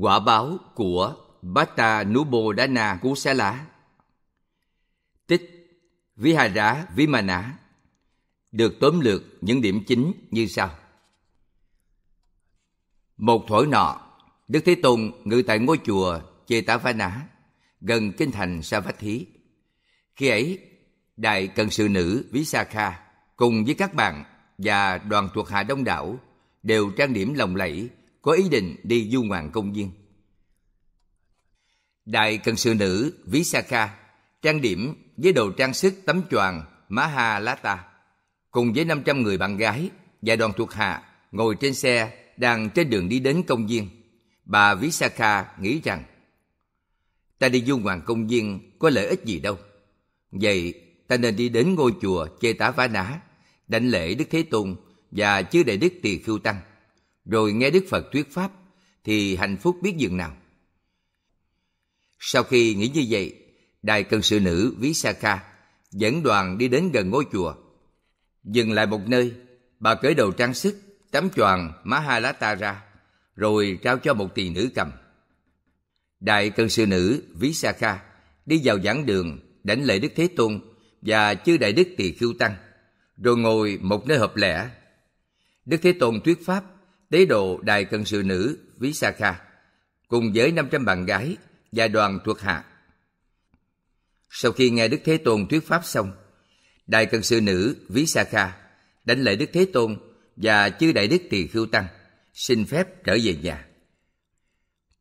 Quả báo của Bhatta Nubodana Kusala Tích Vihara Vimana được tóm lược những điểm chính như sau. Một thổi nọ, Đức Thế Tôn ngự tại ngôi chùa Chetavana gần kinh thành Sa Thí. Khi ấy, đại cần sự nữ Ví Sa Kha cùng với các bạn và đoàn thuộc hạ đông đảo đều trang điểm lồng lẫy có ý định đi du ngoạn công viên. Đại cần sự nữ Visakha trang điểm với đồ trang sức tấm choàng Maha Lata cùng với 500 người bạn gái và đoàn thuộc hạ ngồi trên xe đang trên đường đi đến công viên. Bà Visakha nghĩ rằng ta đi du ngoạn công viên có lợi ích gì đâu. Vậy ta nên đi đến ngôi chùa Chê Tá Vá Ná, đảnh lễ Đức Thế Tôn và chư đại đức Tỳ Khưu Tăng rồi nghe Đức Phật thuyết pháp thì hạnh phúc biết dừng nào. Sau khi nghĩ như vậy, đại cần sự nữ Ví Sa Kha dẫn đoàn đi đến gần ngôi chùa. Dừng lại một nơi, bà cởi đầu trang sức, tấm choàng ta ra, rồi trao cho một tỳ nữ cầm. Đại cần sự nữ Ví Sa Kha đi vào giảng đường đảnh lễ Đức Thế Tôn và chư Đại Đức Tỳ Khưu Tăng, rồi ngồi một nơi hợp lẽ. Đức Thế Tôn thuyết pháp tế độ đài cận sự nữ Visakha cùng với 500 bạn gái và đoàn thuộc hạ. Sau khi nghe Đức Thế Tôn thuyết pháp xong, đại cận sự nữ Visakha đánh lễ Đức Thế Tôn và chư đại đức tỳ khưu tăng xin phép trở về nhà.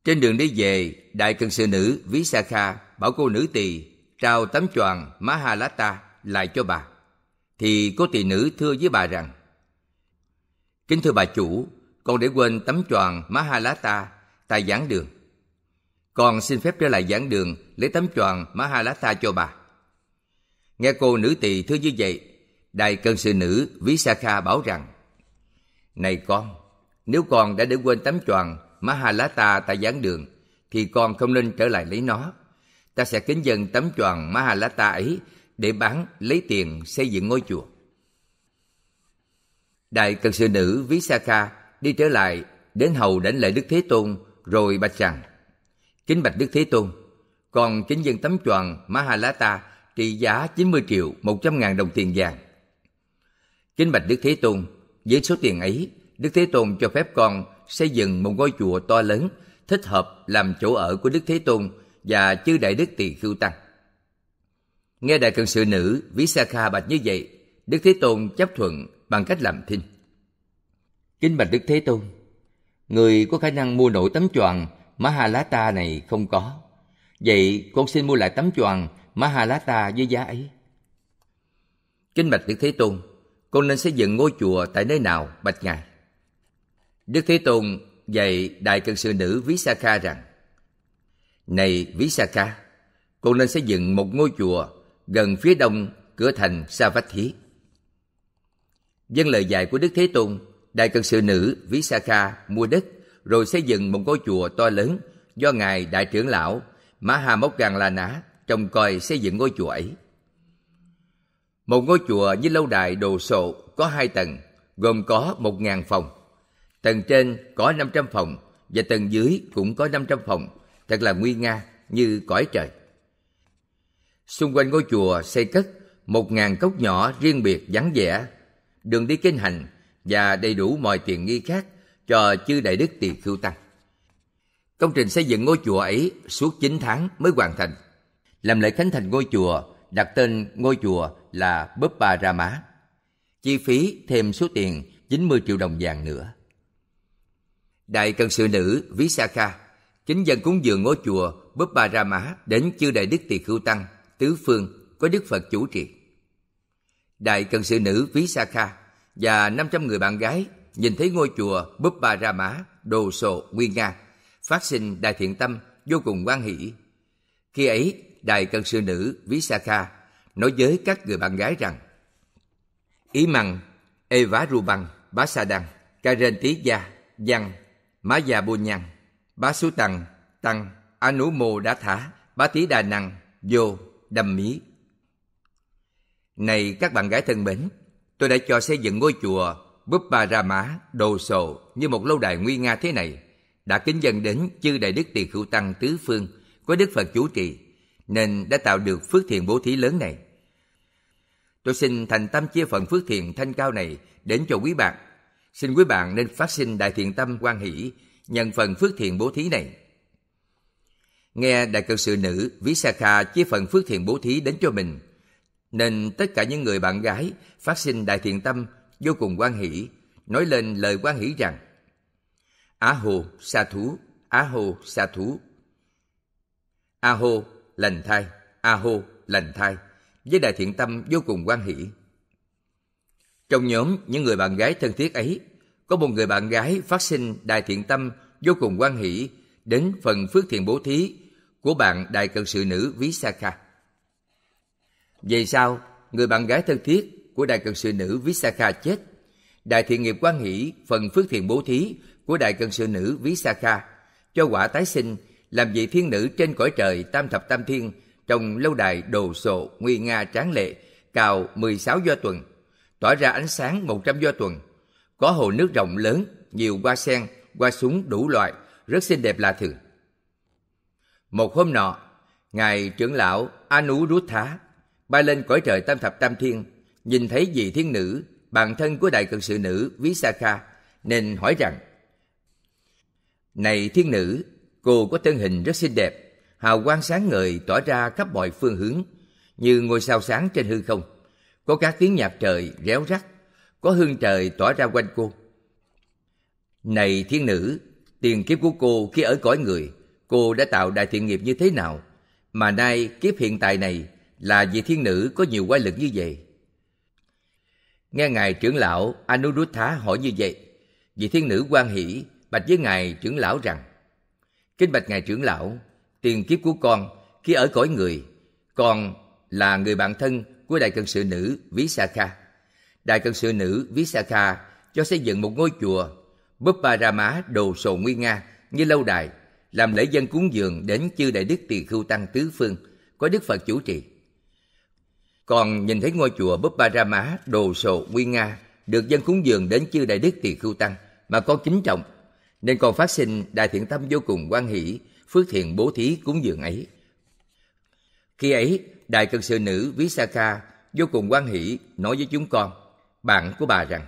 Trên đường đi về, đại cần sự nữ Visakha bảo cô nữ tỳ trao tấm choàng Mahalata lại cho bà. Thì cô tỳ nữ thưa với bà rằng: Kính thưa bà chủ, con để quên tấm tròn má ha lá ta giảng đường con xin phép trở lại giảng đường lấy tấm tròn má cho bà nghe cô nữ tỳ thưa như vậy đại cân sự nữ ví bảo rằng này con nếu con đã để quên tấm tròn má ha lá tại giảng đường thì con không nên trở lại lấy nó ta sẽ kính dân tấm tròn má ấy để bán lấy tiền xây dựng ngôi chùa đại cận sự nữ ví sa đi trở lại đến hầu đảnh lễ đức thế tôn rồi bạch rằng kính bạch đức thế tôn còn kính dân tấm choàng má trị giá 90 triệu 100 ngàn đồng tiền vàng. Kính bạch Đức Thế Tôn, với số tiền ấy, Đức Thế Tôn cho phép con xây dựng một ngôi chùa to lớn, thích hợp làm chỗ ở của Đức Thế Tôn và chư Đại Đức Tỳ Khưu Tăng. Nghe đại cận sự nữ Sa Kha bạch như vậy, Đức Thế Tôn chấp thuận bằng cách làm thinh. Kính bạch Đức Thế Tôn, người có khả năng mua nổi tấm choàng Mahalata này không có. Vậy con xin mua lại tấm choàng Mahalata với giá ấy. Kính bạch Đức Thế Tôn, con nên xây dựng ngôi chùa tại nơi nào bạch ngài? Đức Thế Tôn dạy đại cận sư nữ Visakha rằng: Này Visakha, con nên xây dựng một ngôi chùa gần phía đông cửa thành Savatthi. Dân lời dạy của Đức Thế Tôn, Đại cận sự nữ Visakha mua đất rồi xây dựng một ngôi chùa to lớn do Ngài Đại trưởng lão Mahamokganlana trông coi xây dựng ngôi chùa ấy. Một ngôi chùa với lâu đài đồ sộ có hai tầng, gồm có một ngàn phòng. Tầng trên có 500 phòng và tầng dưới cũng có 500 phòng, thật là nguy nga như cõi trời. Xung quanh ngôi chùa xây cất một ngàn cốc nhỏ riêng biệt vắng vẻ, đường đi kinh hành và đầy đủ mọi tiền nghi khác cho chư đại đức tỳ khưu tăng. Công trình xây dựng ngôi chùa ấy suốt 9 tháng mới hoàn thành. Làm lễ khánh thành ngôi chùa, đặt tên ngôi chùa là Buppa Rama. Chi phí thêm số tiền 90 triệu đồng vàng nữa. Đại cần sự nữ Ví Sa Kha chính dân cúng dường ngôi chùa Buppa Rama đến chư đại đức tỳ khưu tăng tứ phương có Đức Phật chủ trì. Đại cần sự nữ Ví Sa Kha và 500 người bạn gái nhìn thấy ngôi chùa Búp Ba Ra Mã, đồ sộ nguyên nga, phát sinh đại thiện tâm vô cùng quan hỷ. Khi ấy, đại cận sư nữ Visakha nói với các người bạn gái rằng Ý Mằng, Eva Ruban, Bá Sa Đăng, Karen Tí Gia, Văn, Má Gia Bồ Nhằn, Bá Sú Tăng, Tăng, Anu Mô Đá Thả, Bá Tí Đà Năng, Vô, Đầm Mí. Này các bạn gái thân mến, tôi đã cho xây dựng ngôi chùa Buppa Rama đồ sộ như một lâu đài nguy nga thế này, đã kính dân đến chư đại đức tiền hữu tăng tứ phương có đức Phật chủ trì, nên đã tạo được phước thiện bố thí lớn này. Tôi xin thành tâm chia phần phước thiện thanh cao này đến cho quý bạn. Xin quý bạn nên phát sinh đại thiện tâm quan hỷ nhận phần phước thiện bố thí này. Nghe đại cận sự nữ Visakha chia phần phước thiện bố thí đến cho mình – nên tất cả những người bạn gái phát sinh đại thiện tâm vô cùng quan hỷ, nói lên lời quan hỷ rằng Á hồ sa thú, á hồ sa thú. A hô lành thai, a hô lành thai với đại thiện tâm vô cùng quan hỷ. Trong nhóm những người bạn gái thân thiết ấy, có một người bạn gái phát sinh đại thiện tâm vô cùng quan hỷ đến phần phước thiện bố thí của bạn đại cận sự nữ Ví Sa Kha. Về sau, người bạn gái thân thiết của đại cận sự nữ Visakha chết. Đại thiện nghiệp quan hỷ phần phước thiện bố thí của đại cận sự nữ Visakha cho quả tái sinh làm vị thiên nữ trên cõi trời tam thập tam thiên trong lâu đài đồ sộ nguy nga tráng lệ cao 16 do tuần tỏa ra ánh sáng 100 do tuần có hồ nước rộng lớn nhiều hoa sen hoa súng đủ loại rất xinh đẹp lạ thường một hôm nọ ngài trưởng lão Anurutha bay lên cõi trời tam thập tam thiên, nhìn thấy vị thiên nữ, bạn thân của đại cực sự nữ Ví Sa Visakha, nên hỏi rằng Này thiên nữ, cô có thân hình rất xinh đẹp, hào quang sáng ngời tỏa ra khắp mọi phương hướng, như ngôi sao sáng trên hư không. Có các tiếng nhạc trời réo rắt, có hương trời tỏa ra quanh cô. Này thiên nữ, tiền kiếp của cô khi ở cõi người, cô đã tạo đại thiện nghiệp như thế nào? Mà nay kiếp hiện tại này, là vị thiên nữ có nhiều quái lực như vậy. Nghe ngài trưởng lão Anuruddha hỏi như vậy, vị thiên nữ quan hỷ bạch với ngài trưởng lão rằng: Kính bạch ngài trưởng lão, tiền kiếp của con khi ở cõi người, con là người bạn thân của đại cận sự nữ Ví Sa Kha. Đại cận sự nữ Ví Sa Kha cho xây dựng một ngôi chùa Bupparama đồ sộ nguy nga như lâu đài làm lễ dân cúng dường đến chư đại đức tỳ khưu tăng tứ phương có đức phật chủ trì còn nhìn thấy ngôi chùa Búp Ba Ra Má đồ sộ nguy nga được dân cúng dường đến chư đại đức tỳ khưu tăng mà có kính trọng nên còn phát sinh đại thiện tâm vô cùng quan hỷ phước thiện bố thí cúng dường ấy khi ấy đại cận sự nữ Visakha vô cùng quan hỷ nói với chúng con bạn của bà rằng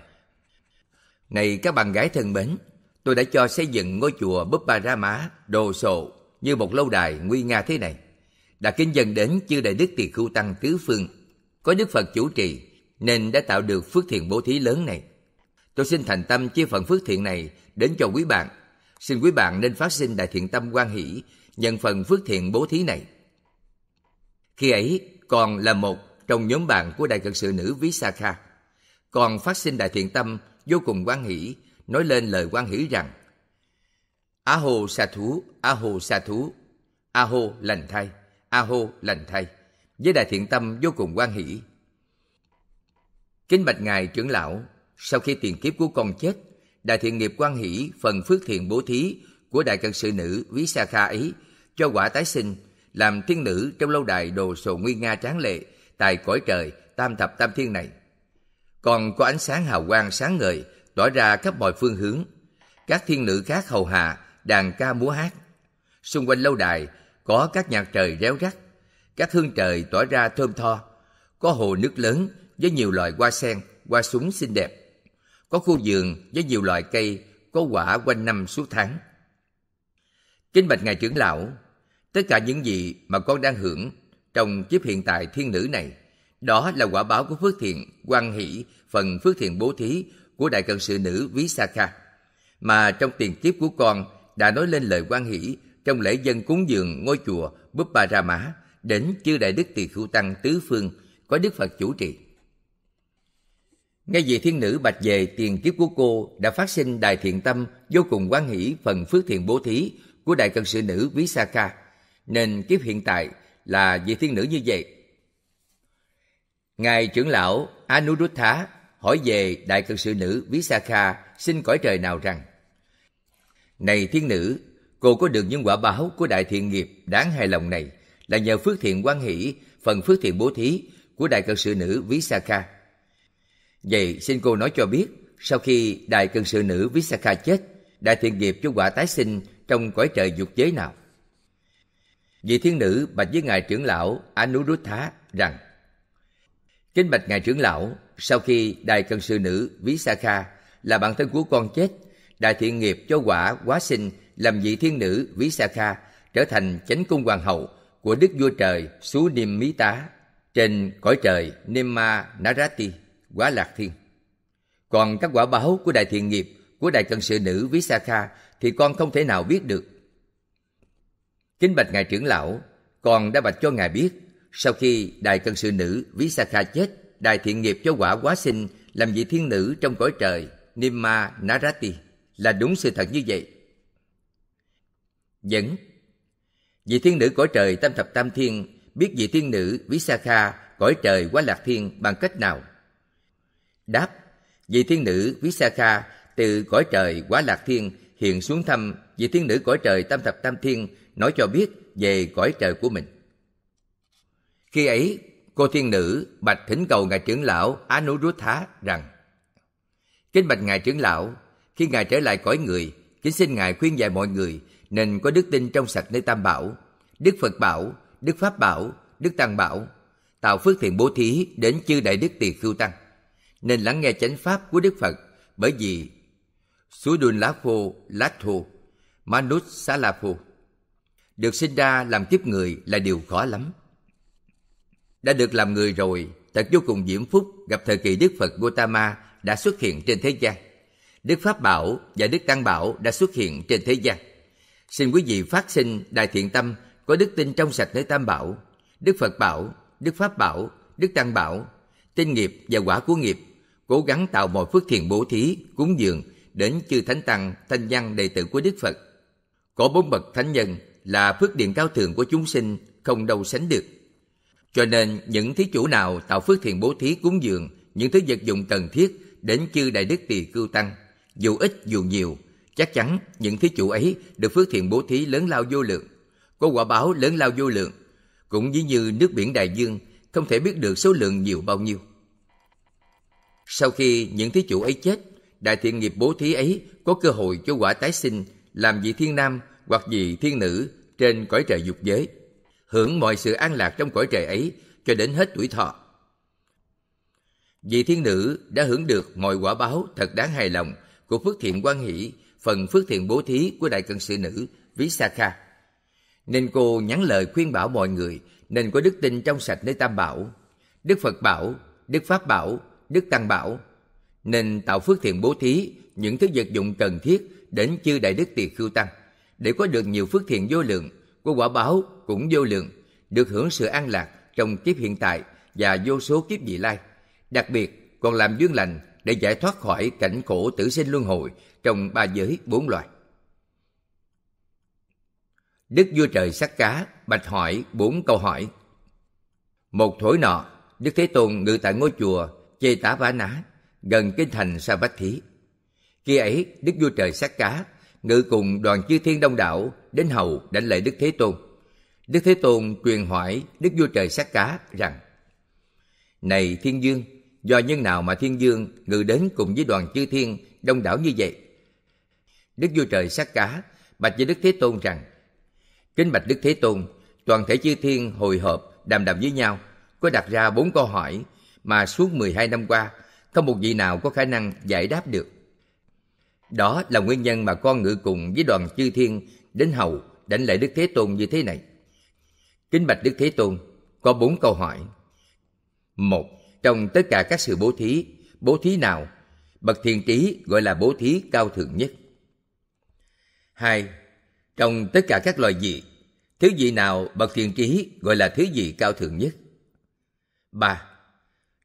này các bạn gái thân mến tôi đã cho xây dựng ngôi chùa Búp Ba Ra Má đồ sộ như một lâu đài nguy nga thế này đã kinh dần đến chư đại đức tỳ khưu tăng tứ phương có Đức Phật chủ trì nên đã tạo được phước thiện bố thí lớn này. Tôi xin thành tâm chia phần phước thiện này đến cho quý bạn. Xin quý bạn nên phát sinh đại thiện tâm quan hỷ nhận phần phước thiện bố thí này. Khi ấy, còn là một trong nhóm bạn của đại cận sự nữ ví sa kha Còn phát sinh đại thiện tâm vô cùng quan hỷ, nói lên lời quan hỷ rằng A hồ sa thú, A hồ sa thú, A hồ lành thay, A hồ lành thay với Đại Thiện Tâm vô cùng quan hỷ. Kính bạch Ngài trưởng lão, sau khi tiền kiếp của con chết, Đại Thiện Nghiệp quan hỷ phần phước thiện bố thí của Đại Cận Sự Nữ Ví Sa Kha ấy cho quả tái sinh, làm thiên nữ trong lâu đài đồ sộ nguy nga tráng lệ, tại cõi trời tam thập tam thiên này. Còn có ánh sáng hào quang sáng ngời tỏa ra khắp mọi phương hướng. Các thiên nữ khác hầu hạ, đàn ca múa hát. Xung quanh lâu đài có các nhạc trời réo rắt các hương trời tỏa ra thơm tho, có hồ nước lớn với nhiều loài hoa sen, hoa súng xinh đẹp, có khu vườn với nhiều loài cây có quả quanh năm suốt tháng. Kính bạch Ngài trưởng lão, tất cả những gì mà con đang hưởng trong kiếp hiện tại thiên nữ này, đó là quả báo của phước thiện quan hỷ phần phước thiện bố thí của đại cận sự nữ Ví Sa Kha, mà trong tiền kiếp của con đã nói lên lời quan hỷ trong lễ dân cúng dường ngôi chùa Búp Ba Ra Mã đến chư đại đức tỳ khưu tăng tứ phương có đức phật chủ trì ngay vị thiên nữ bạch về tiền kiếp của cô đã phát sinh đài thiện tâm vô cùng quan hỷ phần phước thiện bố thí của đại cận sự nữ ví sa ca nên kiếp hiện tại là vị thiên nữ như vậy ngài trưởng lão anuruddha hỏi về đại cận sự nữ ví sa ca xin cõi trời nào rằng này thiên nữ cô có được những quả báo của đại thiện nghiệp đáng hài lòng này là nhờ phước thiện quan hỷ, phần phước thiện bố thí của đại cận sự nữ Visakha. Vậy xin cô nói cho biết, sau khi đại cận sự nữ Visakha chết, đại thiện nghiệp cho quả tái sinh trong cõi trời dục giới nào? Vị thiên nữ bạch với ngài trưởng lão Anuruddha rằng: Kính bạch ngài trưởng lão, sau khi đại cận sự nữ Visakha là bạn thân của con chết, đại thiện nghiệp cho quả quá sinh làm vị thiên nữ Visakha trở thành chánh cung hoàng hậu của Đức Vua Trời Sú Niêm Mí Tá trên cõi trời Nema Narati, Quá Lạc Thiên. Còn các quả báo của Đại Thiện Nghiệp của Đại Cận Sự Nữ Visakha thì con không thể nào biết được. Kính bạch Ngài trưởng lão, con đã bạch cho Ngài biết, sau khi Đại Cận Sự Nữ Visakha chết, Đại Thiện Nghiệp cho quả quá sinh làm vị thiên nữ trong cõi trời Nima Narati là đúng sự thật như vậy. Vẫn Vị thiên nữ cõi trời tam thập tam thiên biết vị thiên nữ Visakha cõi trời quá lạc thiên bằng cách nào? Đáp, vị thiên nữ Visakha từ cõi trời quá lạc thiên hiện xuống thăm vị thiên nữ cõi trời tam thập tam thiên nói cho biết về cõi trời của mình. Khi ấy, cô thiên nữ bạch thỉnh cầu ngài trưởng lão Anurutha rằng Kính bạch ngài trưởng lão, khi ngài trở lại cõi người, kính xin ngài khuyên dạy mọi người nên có đức tin trong sạch nơi tam bảo đức phật bảo đức pháp bảo đức tăng bảo tạo phước thiện bố thí đến chư đại đức tỳ khưu tăng nên lắng nghe chánh pháp của đức phật bởi vì suối đun lá phô lá thô manus xá la phô được sinh ra làm kiếp người là điều khó lắm đã được làm người rồi thật vô cùng diễm phúc gặp thời kỳ đức phật gotama đã xuất hiện trên thế gian đức pháp bảo và đức tăng bảo đã xuất hiện trên thế gian Xin quý vị phát sinh đại thiện tâm có đức tin trong sạch nơi Tam Bảo, Đức Phật Bảo, Đức Pháp Bảo, Đức Tăng Bảo, tin nghiệp và quả của nghiệp, cố gắng tạo mọi phước thiện bố thí, cúng dường đến chư Thánh Tăng, Thanh Văn đệ tử của Đức Phật. Có bốn bậc thánh nhân là phước điện cao thượng của chúng sinh không đâu sánh được. Cho nên những thí chủ nào tạo phước thiện bố thí cúng dường những thứ vật dụng cần thiết đến chư đại đức tỳ cưu tăng dù ít dù nhiều Chắc chắn những thí chủ ấy được phước thiện bố thí lớn lao vô lượng, có quả báo lớn lao vô lượng, cũng ví như nước biển đại dương không thể biết được số lượng nhiều bao nhiêu. Sau khi những thí chủ ấy chết, đại thiện nghiệp bố thí ấy có cơ hội cho quả tái sinh làm vị thiên nam hoặc vị thiên nữ trên cõi trời dục giới, hưởng mọi sự an lạc trong cõi trời ấy cho đến hết tuổi thọ. Vị thiên nữ đã hưởng được mọi quả báo thật đáng hài lòng của phước thiện quan hỷ phần phước thiện bố thí của đại cận sự nữ Visakha. Nên cô nhắn lời khuyên bảo mọi người nên có đức tin trong sạch nơi Tam Bảo, Đức Phật Bảo, Đức Pháp Bảo, Đức Tăng Bảo. Nên tạo phước thiện bố thí những thứ vật dụng cần thiết đến chư đại đức tỳ khưu tăng để có được nhiều phước thiện vô lượng của quả báo cũng vô lượng được hưởng sự an lạc trong kiếp hiện tại và vô số kiếp vị lai đặc biệt còn làm duyên lành để giải thoát khỏi cảnh khổ tử sinh luân hồi trong ba giới bốn loài. Đức vua trời sắc cá bạch hỏi bốn câu hỏi. Một thổi nọ, Đức Thế Tôn ngự tại ngôi chùa Chê Tả Vã Ná, gần kinh thành Sa Bách Thí. Khi ấy, Đức vua trời sắc cá ngự cùng đoàn chư thiên đông đảo đến hầu đánh lễ Đức Thế Tôn. Đức Thế Tôn truyền hỏi Đức vua trời sắc cá rằng Này Thiên Dương, do nhân nào mà thiên dương ngự đến cùng với đoàn chư thiên đông đảo như vậy đức vua trời sát cá bạch với đức thế tôn rằng kính bạch đức thế tôn toàn thể chư thiên hồi họp đàm đàm với nhau có đặt ra bốn câu hỏi mà suốt 12 năm qua không một vị nào có khả năng giải đáp được đó là nguyên nhân mà con ngự cùng với đoàn chư thiên đến hầu đánh lễ đức thế tôn như thế này kính bạch đức thế tôn có bốn câu hỏi một trong tất cả các sự bố thí, bố thí nào, bậc thiền trí gọi là bố thí cao thượng nhất. hai, Trong tất cả các loài vị, thứ vị nào bậc thiền trí gọi là thứ vị cao thượng nhất? ba,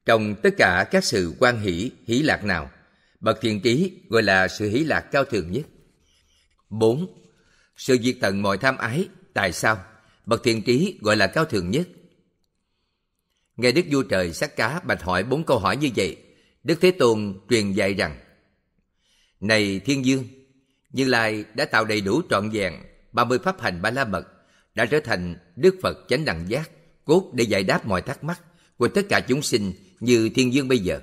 Trong tất cả các sự quan hỷ, hỷ lạc nào, bậc thiền trí gọi là sự hỷ lạc cao thượng nhất? bốn, Sự diệt tận mọi tham ái, tại sao? Bậc thiền trí gọi là cao thượng nhất – Nghe Đức Vua Trời sát cá bạch hỏi bốn câu hỏi như vậy, Đức Thế Tôn truyền dạy rằng Này Thiên Dương, Như Lai đã tạo đầy đủ trọn vẹn 30 pháp hành ba la mật, đã trở thành Đức Phật chánh đẳng giác, cốt để giải đáp mọi thắc mắc của tất cả chúng sinh như Thiên Dương bây giờ.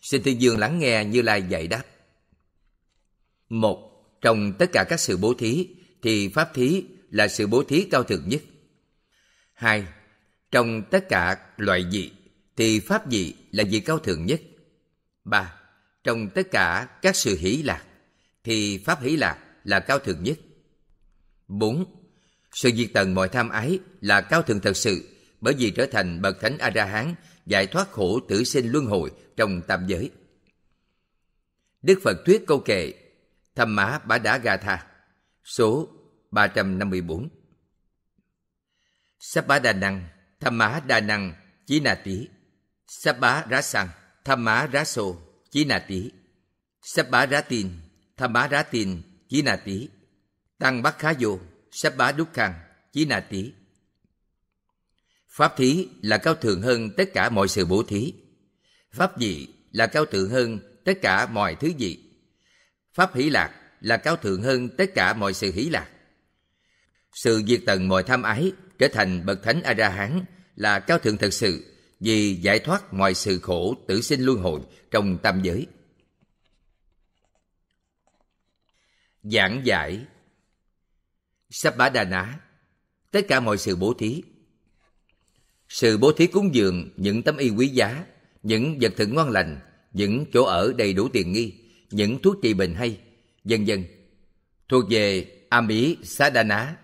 Xin Thiên Dương lắng nghe Như Lai dạy đáp. Một, trong tất cả các sự bố thí thì pháp thí là sự bố thí cao thượng nhất. Hai, trong tất cả loại vị thì pháp vị là vị cao thượng nhất. ba Trong tất cả các sự hỷ lạc thì pháp hỷ lạc là cao thượng nhất. bốn Sự diệt tận mọi tham ái là cao thượng thật sự bởi vì trở thành bậc thánh a ra hán giải thoát khổ tử sinh luân hồi trong tam giới. Đức Phật thuyết câu kệ Thầm Mã Bả Đá Gà Tha số 354 Sắp Bá Đà Năng tham má đa năng chí na tí sắp bá rá sang tham má rá sô chí na tí sắp bá rá tin tham má rá tin chí na tí tăng bát khá vô sắp bá đúc khang chí na tí pháp thí là cao thượng hơn tất cả mọi sự bố thí pháp dị là cao thượng hơn tất cả mọi thứ dị pháp hỷ lạc là cao thượng hơn tất cả mọi sự hỷ lạc sự diệt tận mọi tham ái trở thành bậc thánh a ra hán là cao thượng thật sự vì giải thoát ngoài sự khổ tử sinh luân hồi trong tam giới. Giảng giải Sắp bá đà ná Tất cả mọi sự bố thí Sự bố thí cúng dường những tấm y quý giá Những vật thực ngon lành Những chỗ ở đầy đủ tiền nghi Những thuốc trị bệnh hay Dân dân Thuộc về Ami Sadana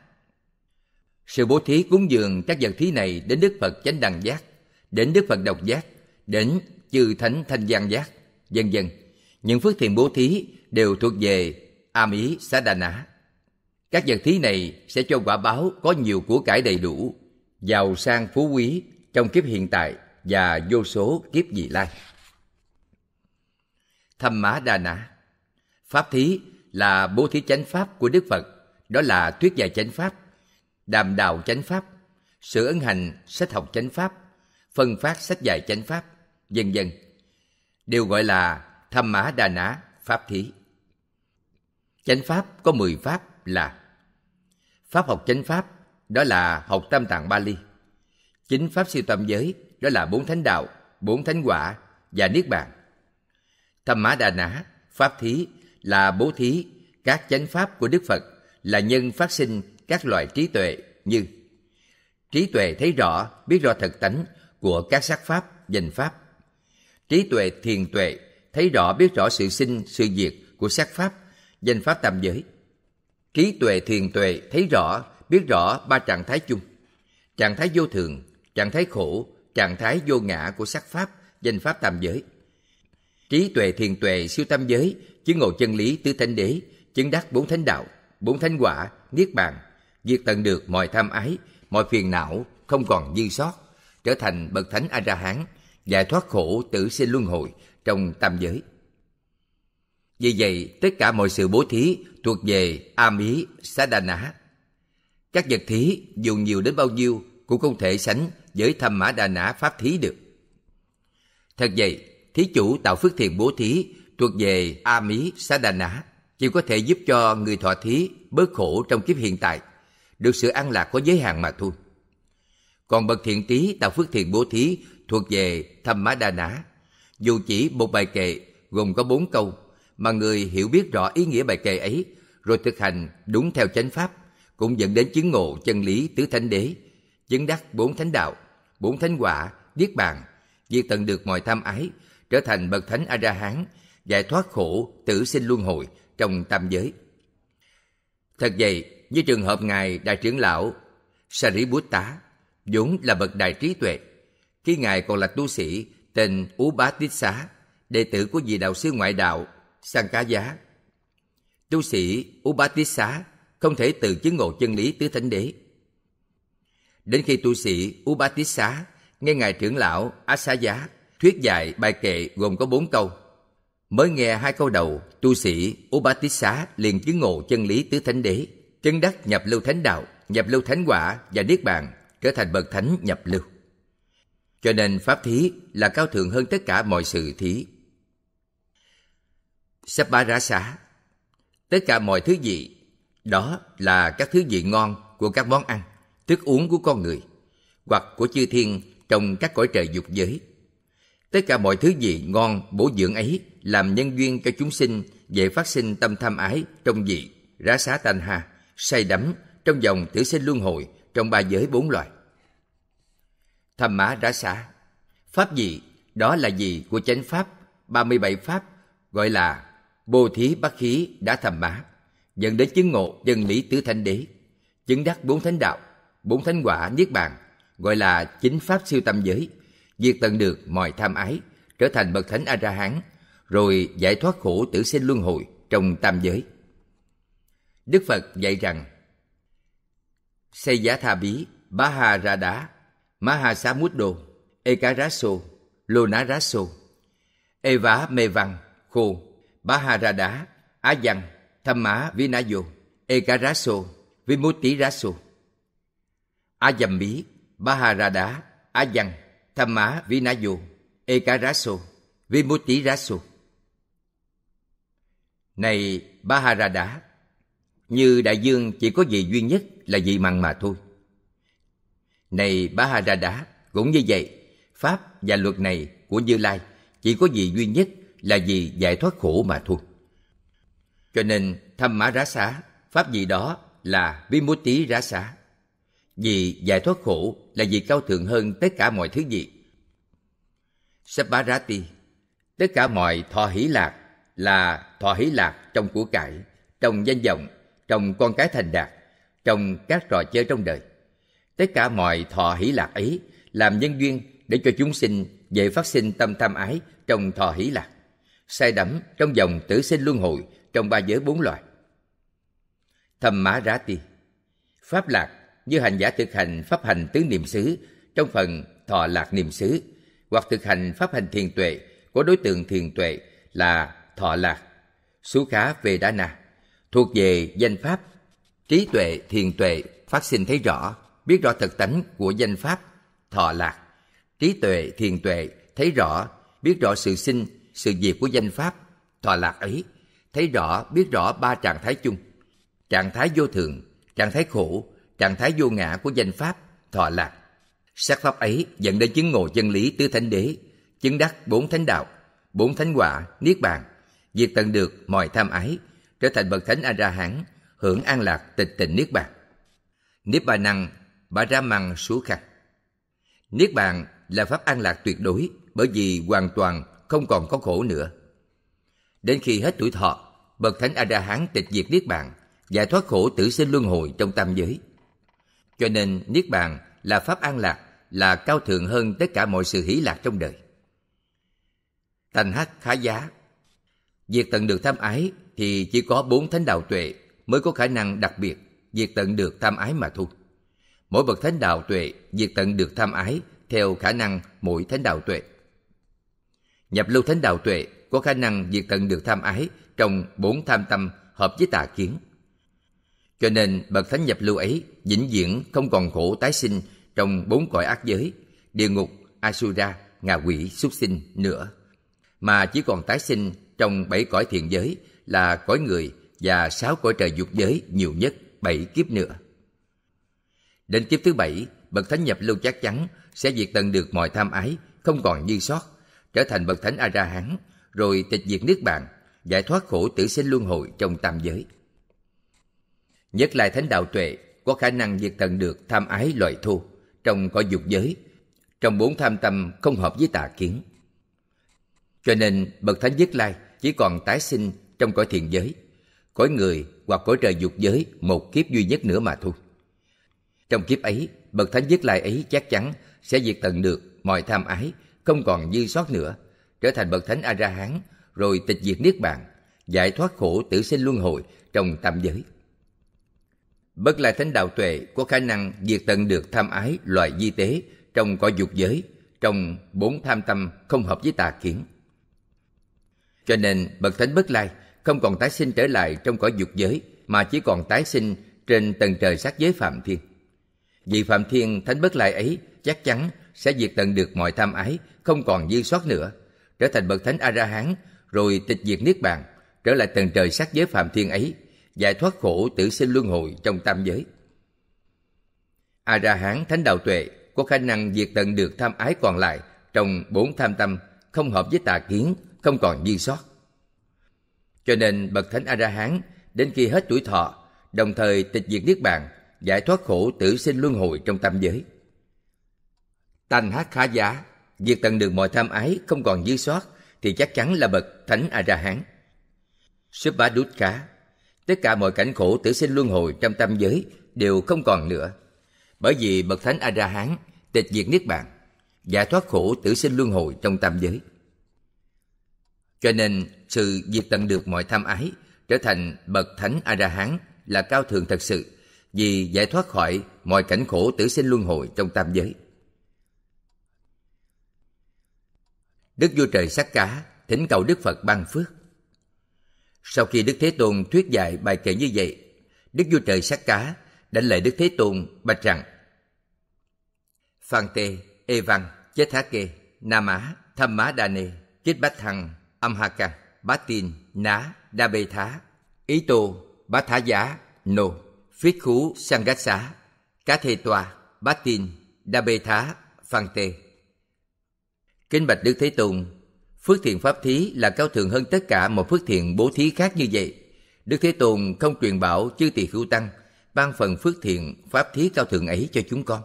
sự bố thí cúng dường các vật thí này đến Đức Phật chánh đẳng giác, đến Đức Phật độc giác, đến chư thánh thanh gian giác, vân vân. Những phước thiện bố thí đều thuộc về am ý xá đà nã. Các vật thí này sẽ cho quả báo có nhiều của cải đầy đủ, giàu sang phú quý trong kiếp hiện tại và vô số kiếp vị lai. Thâm má đà nã Pháp thí là bố thí chánh pháp của Đức Phật, đó là thuyết dạy chánh pháp đàm đạo chánh pháp, sự ấn hành sách học chánh pháp, phân phát sách dạy chánh pháp, vân vân. Đều gọi là thâm Mã Đà Ná Pháp Thí. Chánh pháp có 10 pháp là Pháp học chánh pháp đó là học tam tạng ba ly Chính pháp siêu tâm giới đó là bốn thánh đạo, bốn thánh quả và niết bàn. thâm Mã Đà Ná Pháp Thí là bố thí các chánh pháp của Đức Phật là nhân phát sinh các loại trí tuệ như trí tuệ thấy rõ biết rõ thực tánh của các sắc pháp danh pháp trí tuệ thiền tuệ thấy rõ biết rõ sự sinh sự diệt của sắc pháp danh pháp tam giới trí tuệ thiền tuệ thấy rõ biết rõ ba trạng thái chung trạng thái vô thường trạng thái khổ trạng thái vô ngã của sắc pháp danh pháp tam giới trí tuệ thiền tuệ siêu tam giới chứng ngộ chân lý tứ thánh đế chứng đắc bốn thánh đạo bốn thánh quả niết bàn diệt tận được mọi tham ái, mọi phiền não không còn dư sót, trở thành bậc thánh A La Hán, giải thoát khổ tử sinh luân hồi trong tam giới. Vì vậy, tất cả mọi sự bố thí thuộc về A Mí Xá Đa Nã. Các vật thí dù nhiều đến bao nhiêu cũng không thể sánh với tham mã đà nã pháp thí được. Thật vậy, thí chủ tạo phước thiện bố thí thuộc về A Mí Xá Đà Nã chỉ có thể giúp cho người thọ thí bớt khổ trong kiếp hiện tại được sự an lạc có giới hạn mà thôi. Còn bậc thiện trí tạo phước thiện bố thí thuộc về thâm má đa nã. Dù chỉ một bài kệ gồm có bốn câu mà người hiểu biết rõ ý nghĩa bài kệ ấy rồi thực hành đúng theo chánh pháp cũng dẫn đến chứng ngộ chân lý tứ thánh đế, chứng đắc bốn thánh đạo, bốn thánh quả, niết bàn, diệt tận được mọi tham ái, trở thành bậc thánh A ra Hán, giải thoát khổ, tử sinh luân hồi trong tam giới. Thật vậy, như trường hợp ngài đại trưởng lão Sariputta vốn là bậc đại trí tuệ khi ngài còn là tu sĩ tên Ú Bá Tít Xá đệ tử của vị đạo sư ngoại đạo Sang Cá Giá tu sĩ Ú Bá Tít Xá không thể tự chứng ngộ chân lý tứ thánh đế đến khi tu sĩ Ú Bá Tít Xá nghe ngài trưởng lão Á Xá Giá thuyết dạy bài kệ gồm có bốn câu mới nghe hai câu đầu tu sĩ Ú Bá Tít Xá liền chứng ngộ chân lý tứ thánh đế chứng đắc nhập lưu thánh đạo, nhập lưu thánh quả và niết bàn trở thành bậc thánh nhập lưu. Cho nên pháp thí là cao thượng hơn tất cả mọi sự thí. Sắp bá rá xá Tất cả mọi thứ gì đó là các thứ vị ngon của các món ăn, thức uống của con người, hoặc của chư thiên trong các cõi trời dục giới. Tất cả mọi thứ gì ngon bổ dưỡng ấy làm nhân duyên cho chúng sinh dễ phát sinh tâm tham ái trong vị rá xá tan ha say đắm trong dòng tử sinh luân hồi trong ba giới bốn loài. thầm mã đã xả Pháp gì? Đó là gì của chánh pháp 37 pháp gọi là Bồ Thí Bác Khí đã thầm mã dẫn đến chứng ngộ chân lý tứ thánh đế chứng đắc bốn thánh đạo bốn thánh quả niết bàn gọi là chính pháp siêu tâm giới diệt tận được mọi tham ái trở thành bậc thánh a ra hán rồi giải thoát khổ tử sinh luân hồi trong tam giới Đức Phật dạy rằng Xây giá tha bí, bá hà ra đá, má hà xá mút đồ, ê cá rá xô, lô ná rá xô, ê vá mê văn, khô, bá hà ra đá, á văn, thăm má vi ná vô, ê cá rá xô, vi mút tí rá xô. Á dầm bí, bá hà ra đá, á văn, thăm má vi ná vô, ê cá rá xô, vi mút tí rá xô. Này Baharada, như đại dương chỉ có vị duy nhất là vị mặn mà thôi này bá ha ra đá cũng như vậy pháp và luật này của như lai chỉ có vị duy nhất là vì giải thoát khổ mà thôi cho nên thâm mã rá xá pháp gì đó là mô tí rá xá vì giải thoát khổ là vì cao thượng hơn tất cả mọi thứ gì Sabarati, tất cả mọi thọ hỷ lạc là thọ hỷ lạc trong của cải, trong danh vọng, trong con cái thành đạt, trong các trò chơi trong đời. Tất cả mọi thọ hỷ lạc ấy làm nhân duyên để cho chúng sinh dễ phát sinh tâm tham ái trong thọ hỷ lạc, say đắm trong dòng tử sinh luân hồi trong ba giới bốn loại. Thâm mã rá ti Pháp lạc như hành giả thực hành pháp hành tứ niệm xứ trong phần thọ lạc niệm xứ hoặc thực hành pháp hành thiền tuệ của đối tượng thiền tuệ là thọ lạc, xú khá về đá na thuộc về danh pháp trí tuệ thiền tuệ phát sinh thấy rõ biết rõ thực tánh của danh pháp thọ lạc trí tuệ thiền tuệ thấy rõ biết rõ sự sinh sự diệt của danh pháp thọ lạc ấy thấy rõ biết rõ ba trạng thái chung trạng thái vô thường trạng thái khổ trạng thái vô ngã của danh pháp thọ lạc sắc pháp ấy dẫn đến chứng ngộ chân lý tứ thánh đế chứng đắc bốn thánh đạo bốn thánh quả niết bàn diệt tận được mọi tham ái trở thành bậc thánh A-ra-hán, hưởng an lạc tịch tịnh Niết Bàn. Niết Bàn năng, bà ra măng sú khăn. Niết Bàn là pháp an lạc tuyệt đối bởi vì hoàn toàn không còn có khổ nữa. Đến khi hết tuổi thọ, bậc thánh A-ra-hán tịch diệt Niết Bàn, giải thoát khổ tử sinh luân hồi trong tam giới. Cho nên Niết Bàn là pháp an lạc, là cao thượng hơn tất cả mọi sự hỷ lạc trong đời. Thành hát khá giá Việc tận được tham ái thì chỉ có bốn thánh đạo tuệ mới có khả năng đặc biệt diệt tận được tham ái mà thôi. Mỗi bậc thánh đạo tuệ diệt tận được tham ái theo khả năng mỗi thánh đạo tuệ. Nhập lưu thánh đạo tuệ có khả năng diệt tận được tham ái trong bốn tham tâm hợp với tà kiến. Cho nên bậc thánh nhập lưu ấy vĩnh viễn không còn khổ tái sinh trong bốn cõi ác giới, địa ngục, asura, ngạ quỷ, súc sinh nữa, mà chỉ còn tái sinh trong bảy cõi thiện giới là cõi người và sáu cõi trời dục giới nhiều nhất bảy kiếp nữa. Đến kiếp thứ bảy, bậc thánh nhập lưu chắc chắn sẽ diệt tận được mọi tham ái, không còn như sót, trở thành bậc thánh A-ra-hán, rồi tịch diệt nước bạn, giải thoát khổ tử sinh luân hồi trong tam giới. Nhất là thánh đạo tuệ có khả năng diệt tận được tham ái loại thô trong cõi dục giới, trong bốn tham tâm không hợp với tà kiến. Cho nên bậc thánh nhất lai chỉ còn tái sinh trong cõi thiền giới cõi người hoặc cõi trời dục giới một kiếp duy nhất nữa mà thôi trong kiếp ấy bậc thánh giác lai ấy chắc chắn sẽ diệt tận được mọi tham ái không còn dư sót nữa trở thành bậc thánh a ra hán rồi tịch diệt niết bàn giải thoát khổ tử sinh luân hồi trong tam giới bất lai thánh đạo tuệ có khả năng diệt tận được tham ái loại di tế trong cõi dục giới trong bốn tham tâm không hợp với tà kiến cho nên bậc thánh bất lai không còn tái sinh trở lại trong cõi dục giới mà chỉ còn tái sinh trên tầng trời sát giới phạm thiên. Vì phạm thiên thánh bất lại ấy chắc chắn sẽ diệt tận được mọi tham ái, không còn dư sót nữa, trở thành bậc thánh A-ra-hán, rồi tịch diệt niết bàn, trở lại tầng trời sát giới phạm thiên ấy, giải thoát khổ tử sinh luân hồi trong tam giới. A-ra-hán thánh đạo tuệ có khả năng diệt tận được tham ái còn lại trong bốn tham tâm, không hợp với tà kiến, không còn dư sót. Cho nên bậc thánh A La Hán đến khi hết tuổi thọ, đồng thời tịch diệt niết bàn, giải thoát khổ tử sinh luân hồi trong tam giới. Tành hát khá giả, diệt tận được mọi tham ái không còn dư sót thì chắc chắn là bậc thánh A La Hán. Sư Bá Đút Khá Tất cả mọi cảnh khổ tử sinh luân hồi trong tam giới đều không còn nữa. Bởi vì bậc thánh A La Hán tịch diệt niết bàn, giải thoát khổ tử sinh luân hồi trong tam giới. Cho nên sự diệt tận được mọi tham ái, trở thành bậc thánh A-la-hán là cao thượng thật sự, vì giải thoát khỏi mọi cảnh khổ tử sinh luân hồi trong tam giới. Đức vua trời sắc cá thỉnh cầu Đức Phật ban phước. Sau khi Đức Thế Tôn thuyết dạy bài kệ như vậy, Đức vua trời sắc cá đánh lệ Đức Thế Tôn bạch rằng Phan tê, Ê Văn, Chết Thá Kê, Nam Á, Tham Má Đa Nê, Chích Bách Thăng, âm Amhakan, Bá Tin, Ná, Đa Bê Thá, Ý Tô, Bá Thá Giá, Nô, Phiết Khú Sang Xá, Cá Thê tòa Bá Tin, Đa Bê Thá, Phan Tê. Kính Bạch Đức Thế Tùng, Phước thiện Pháp Thí là cao thượng hơn tất cả một phước thiện bố thí khác như vậy. Đức Thế Tùng không truyền bảo chư tỳ hữu tăng, ban phần phước thiện Pháp Thí cao thượng ấy cho chúng con.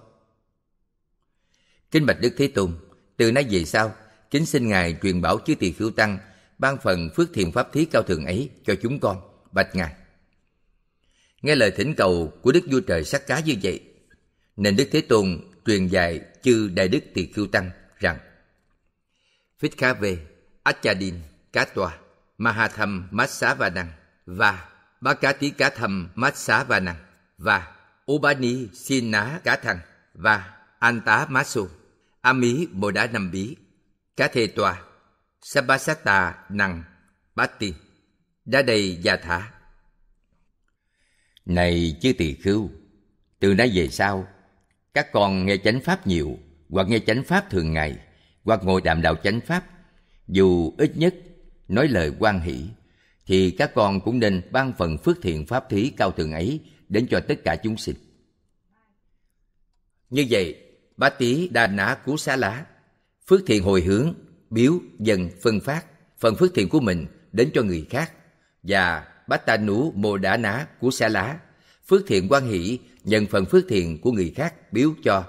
Kinh Bạch Đức Thế Tùng, từ nay về sau, kính xin ngài truyền bảo chư tỳ khưu tăng ban phần phước thiền pháp thí cao thượng ấy cho chúng con bạch ngài nghe lời thỉnh cầu của đức vua trời sắc cá như vậy nên đức thế tôn truyền dạy chư đại đức tỳ khưu tăng rằng phích khá về achadin cá tòa mahatham mát xá và năng và ba cá tí cá thầm mát xá và năng và ubani sin ná cá thằng và an tá mát su ami bồ đá nằm bí Cá thê toa, Sabasata Năng, Bati, đã đầy già thả. Này chư tỳ khưu, từ nay về sau, các con nghe chánh pháp nhiều, hoặc nghe chánh pháp thường ngày, hoặc ngồi đàm đạo chánh pháp, dù ít nhất nói lời quan hỷ, thì các con cũng nên ban phần phước thiện pháp thí cao thượng ấy đến cho tất cả chúng sinh. Như vậy, bá tí đa nã cú xá lá Phước thiện hồi hướng, biếu, dần, phân phát, phần phước thiện của mình đến cho người khác. Và bát ta nú mô đã ná của xa lá, phước thiện quan hỷ nhận phần phước thiện của người khác biếu cho,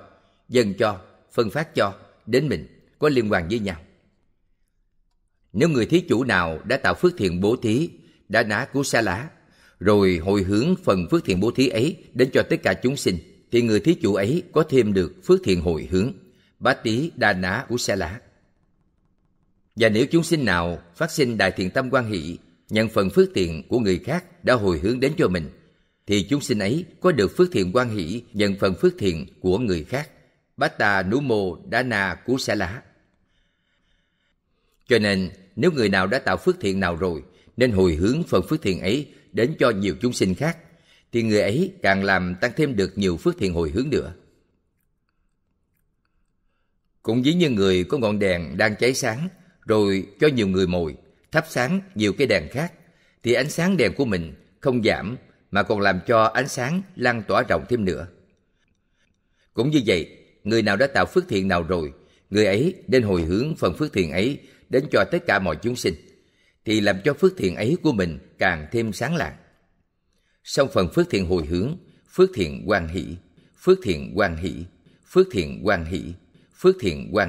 dâng cho, phân phát cho, đến mình có liên quan với nhau. Nếu người thí chủ nào đã tạo phước thiện bố thí, đã ná cứu xa lá, rồi hồi hướng phần phước thiện bố thí ấy đến cho tất cả chúng sinh, thì người thí chủ ấy có thêm được phước thiện hồi hướng bát tí đa ná ú xe lá. Và nếu chúng sinh nào phát sinh đại thiện tâm quan hỷ, nhận phần phước thiện của người khác đã hồi hướng đến cho mình, thì chúng sinh ấy có được phước thiện quan hỷ nhận phần phước thiện của người khác. Bát tà nú mô đa na cú xả lá. Cho nên, nếu người nào đã tạo phước thiện nào rồi, nên hồi hướng phần phước thiện ấy đến cho nhiều chúng sinh khác, thì người ấy càng làm tăng thêm được nhiều phước thiện hồi hướng nữa cũng ví như người có ngọn đèn đang cháy sáng rồi cho nhiều người mồi thắp sáng nhiều cái đèn khác thì ánh sáng đèn của mình không giảm mà còn làm cho ánh sáng lan tỏa rộng thêm nữa cũng như vậy người nào đã tạo phước thiện nào rồi người ấy nên hồi hướng phần phước thiện ấy đến cho tất cả mọi chúng sinh thì làm cho phước thiện ấy của mình càng thêm sáng lạng song phần phước thiện hồi hướng phước thiện quan hỷ phước thiện quan hỷ phước thiện quan hỷ Phước Thiện quan